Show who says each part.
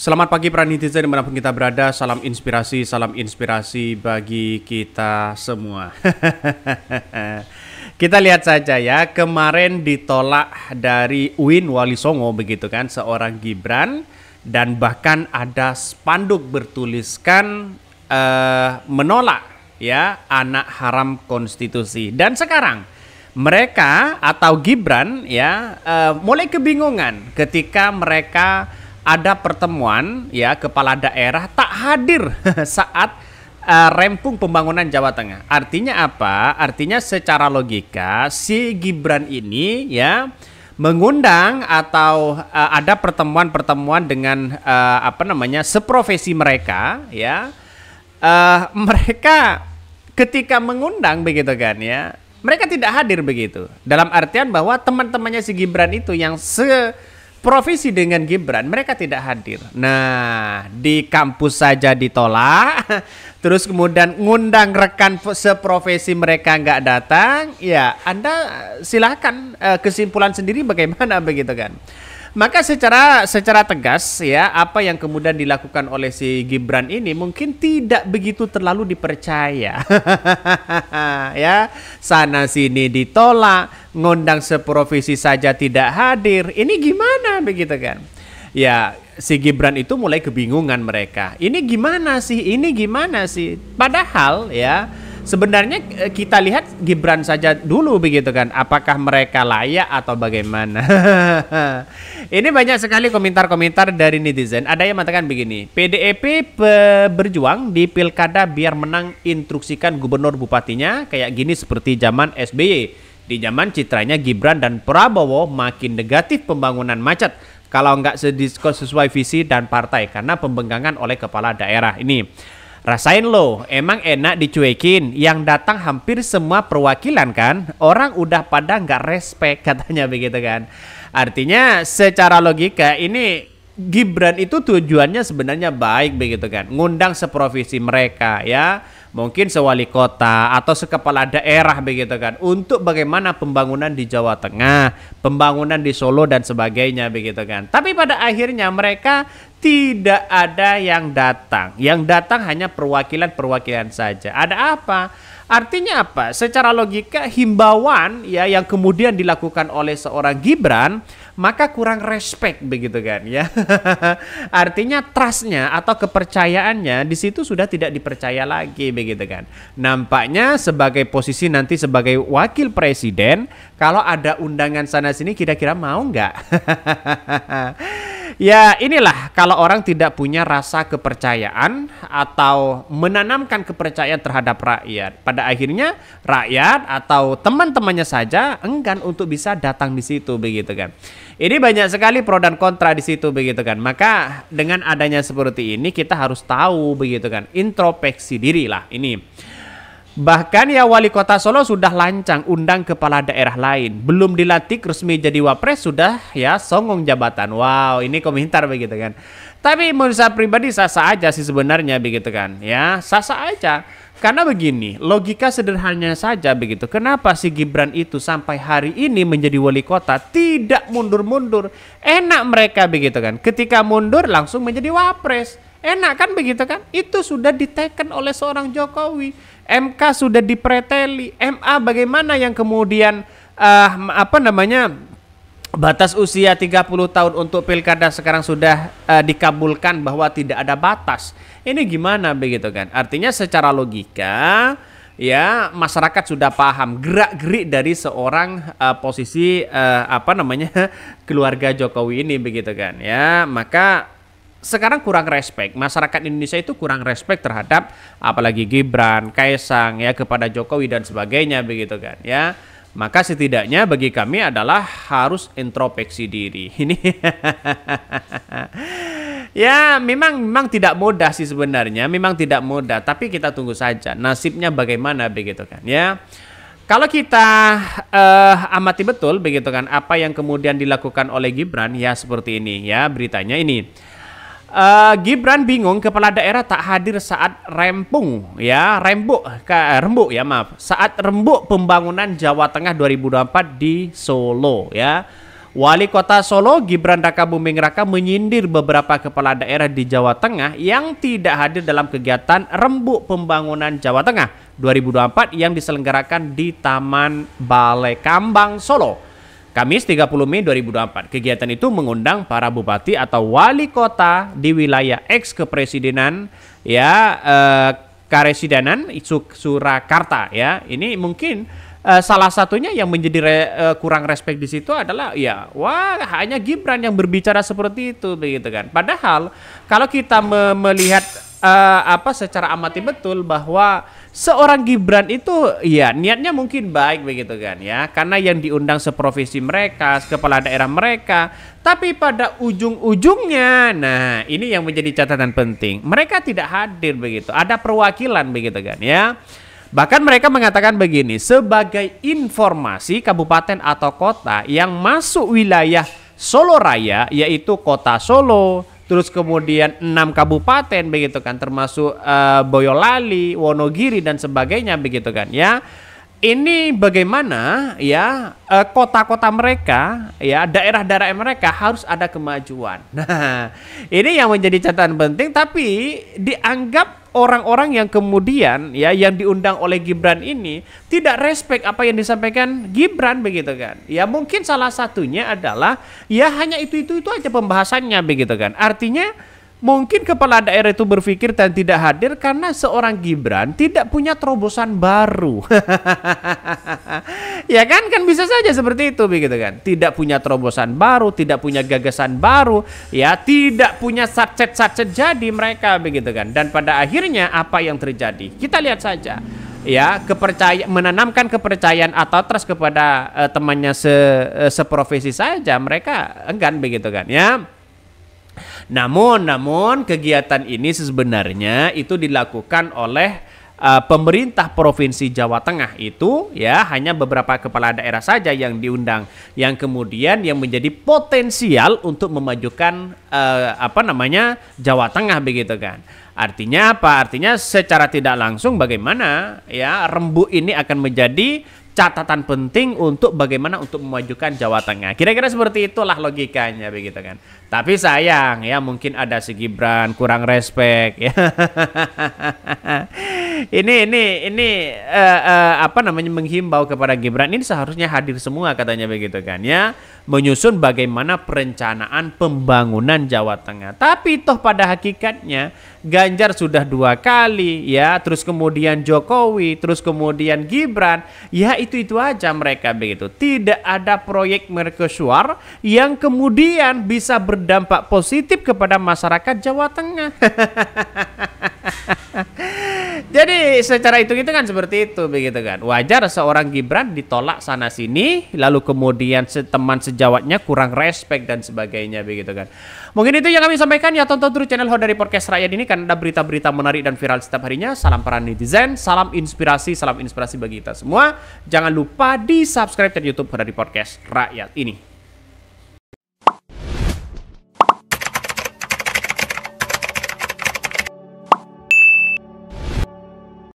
Speaker 1: Selamat pagi para netizen dimanapun kita berada, salam inspirasi, salam inspirasi bagi kita semua. kita lihat saja ya, kemarin ditolak dari Uin Wali Songo begitu kan, seorang Gibran dan bahkan ada spanduk bertuliskan uh, menolak ya anak haram konstitusi. Dan sekarang mereka atau Gibran ya uh, mulai kebingungan ketika mereka ada pertemuan ya kepala daerah tak hadir saat uh, rempung pembangunan Jawa Tengah. Artinya apa? Artinya secara logika si Gibran ini ya mengundang atau uh, ada pertemuan-pertemuan dengan uh, apa namanya seprofesi mereka ya uh, mereka ketika mengundang begitu kan ya mereka tidak hadir begitu dalam artian bahwa teman-temannya si Gibran itu yang se Provisi dengan Gibran mereka tidak hadir. Nah, di kampus saja ditolak. Terus kemudian ngundang rekan seprofesi mereka nggak datang. Ya, Anda eh, silakan eh, kesimpulan sendiri bagaimana begitu kan. Maka secara secara tegas ya apa yang kemudian dilakukan oleh si Gibran ini mungkin tidak begitu terlalu dipercaya. ya, sana sini ditolak, ngundang seprofesi saja tidak hadir. Ini gimana begitu kan? Ya, si Gibran itu mulai kebingungan mereka. Ini gimana sih? Ini gimana sih? Padahal ya Sebenarnya eh, kita lihat Gibran saja dulu begitu kan. Apakah mereka layak atau bagaimana? Ini banyak sekali komentar-komentar dari netizen. Ada yang mengatakan begini, PDIP e berjuang di pilkada biar menang instruksikan gubernur bupatinya kayak gini seperti zaman SBY. Di zaman citranya Gibran dan Prabowo makin negatif pembangunan macet kalau nggak sediskon sesuai visi dan partai karena pembengkangan oleh kepala daerah ini. Rasain loh emang enak dicuekin. Yang datang hampir semua perwakilan kan. Orang udah pada nggak respect katanya begitu kan. Artinya secara logika ini Gibran itu tujuannya sebenarnya baik begitu kan. Ngundang seprofesi mereka ya mungkin sewali kota atau sekepala daerah begitu kan untuk bagaimana pembangunan di Jawa Tengah, pembangunan di Solo dan sebagainya begitu kan. Tapi pada akhirnya mereka tidak ada yang datang. Yang datang hanya perwakilan-perwakilan saja. Ada apa? Artinya apa? Secara logika himbauan ya yang kemudian dilakukan oleh seorang Gibran maka kurang respect begitu kan ya. Artinya trustnya atau kepercayaannya di situ sudah tidak dipercaya lagi begitu kan. Nampaknya sebagai posisi nanti sebagai wakil presiden kalau ada undangan sana sini kira-kira mau nggak? Ya inilah kalau orang tidak punya rasa kepercayaan atau menanamkan kepercayaan terhadap rakyat. Pada akhirnya rakyat atau teman-temannya saja enggan untuk bisa datang di situ begitu kan. Ini banyak sekali pro dan kontra di situ begitu kan. Maka dengan adanya seperti ini kita harus tahu begitu kan. Introspeksi diri lah ini. Bahkan ya wali kota Solo sudah lancang undang kepala daerah lain. Belum dilantik resmi jadi wapres sudah ya songong jabatan. Wow ini komentar begitu kan. Tapi menurut saya pribadi sasa aja sih sebenarnya begitu kan. Ya sasa aja. Karena begini, logika sederhananya saja begitu. Kenapa si Gibran itu sampai hari ini menjadi wali kota tidak mundur-mundur? Enak mereka begitu kan. Ketika mundur langsung menjadi wapres. Enak kan begitu kan? Itu sudah diteken oleh seorang Jokowi. MK sudah dipreteli, MA bagaimana yang kemudian uh, apa namanya batas usia 30 tahun untuk pilkada sekarang sudah uh, dikabulkan bahwa tidak ada batas. Ini gimana begitu kan? Artinya secara logika ya masyarakat sudah paham gerak-gerik dari seorang uh, posisi uh, apa namanya keluarga Jokowi ini begitu kan ya. Maka sekarang kurang respect masyarakat Indonesia itu kurang respect terhadap apalagi Gibran, Kaisang ya kepada Jokowi dan sebagainya begitu kan ya maka setidaknya bagi kami adalah harus introspeksi diri ini ya memang memang tidak mudah sih sebenarnya memang tidak mudah tapi kita tunggu saja nasibnya bagaimana begitu kan ya kalau kita uh, amati betul begitu kan apa yang kemudian dilakukan oleh Gibran ya seperti ini ya beritanya ini Uh, Gibran bingung kepala daerah tak hadir saat rempung ya rembuk eh, rembuk ya maaf saat rembuk pembangunan Jawa Tengah 2024 di Solo ya Wali Kota Solo Gibran Raka Buming Raka menyindir beberapa kepala daerah di Jawa Tengah yang tidak hadir dalam kegiatan rembuk pembangunan Jawa Tengah 2024 yang diselenggarakan di Taman Balai Kambang Solo. Kamis 30 Mei 2024. Kegiatan itu mengundang para bupati atau wali kota di wilayah eks kepresidenan ya eh, Karesidenan Surakarta ya. Ini mungkin eh, salah satunya yang menjadi re, eh, kurang respek di situ adalah ya wah hanya Gibran yang berbicara seperti itu begitu kan. Padahal kalau kita me melihat uh, apa secara amati betul bahwa seorang Gibran itu ya niatnya mungkin baik begitu kan ya karena yang diundang seprovinsi mereka, kepala daerah mereka, tapi pada ujung-ujungnya nah ini yang menjadi catatan penting. Mereka tidak hadir begitu. Ada perwakilan begitu kan ya. Bahkan mereka mengatakan begini, sebagai informasi kabupaten atau kota yang masuk wilayah Solo Raya yaitu kota Solo, terus kemudian enam kabupaten begitu kan termasuk uh, Boyolali, Wonogiri dan sebagainya begitu kan ya ini bagaimana ya eh, kota-kota mereka ya daerah-daerah mereka harus ada kemajuan. Nah, ini yang menjadi catatan penting tapi dianggap orang-orang yang kemudian ya yang diundang oleh Gibran ini tidak respect apa yang disampaikan Gibran begitu kan. Ya mungkin salah satunya adalah ya hanya itu-itu itu aja pembahasannya begitu kan. Artinya Mungkin kepala daerah itu berpikir dan tidak hadir karena seorang Gibran tidak punya terobosan baru. ya kan kan bisa saja seperti itu begitu kan. Tidak punya terobosan baru, tidak punya gagasan baru, ya tidak punya sacet-sacet jadi mereka begitu kan. Dan pada akhirnya apa yang terjadi? Kita lihat saja. Ya, kepercaya menanamkan kepercayaan atau trust kepada uh, temannya se, uh, seprofesi saja mereka enggan begitu kan ya. Namun, namun kegiatan ini sebenarnya itu dilakukan oleh uh, pemerintah provinsi Jawa Tengah itu ya hanya beberapa kepala daerah saja yang diundang yang kemudian yang menjadi potensial untuk memajukan uh, apa namanya Jawa Tengah begitu kan. Artinya apa? Artinya secara tidak langsung bagaimana ya rembu ini akan menjadi catatan penting untuk bagaimana untuk memajukan Jawa Tengah. Kira-kira seperti itulah logikanya begitu kan. Tapi sayang ya mungkin ada si Gibran kurang respect ya. ini ini ini uh, uh, apa namanya menghimbau kepada Gibran ini seharusnya hadir semua katanya begitu kan ya menyusun bagaimana perencanaan pembangunan Jawa Tengah. Tapi toh pada hakikatnya Ganjar sudah dua kali ya, terus kemudian Jokowi, terus kemudian Gibran, ya itu itu aja mereka begitu. Tidak ada proyek mercusuar yang kemudian bisa berdampak positif kepada masyarakat Jawa Tengah. secara itu gitu kan seperti itu begitu kan. Wajar seorang Gibran ditolak sana sini lalu kemudian teman sejawatnya kurang respect dan sebagainya begitu kan. Mungkin itu yang kami sampaikan ya tonton terus channel Hot dari Podcast Rakyat ini karena ada berita-berita menarik dan viral setiap harinya. Salam para netizen, salam inspirasi, salam inspirasi bagi kita semua. Jangan lupa di-subscribe dan YouTube dari Podcast Rakyat ini.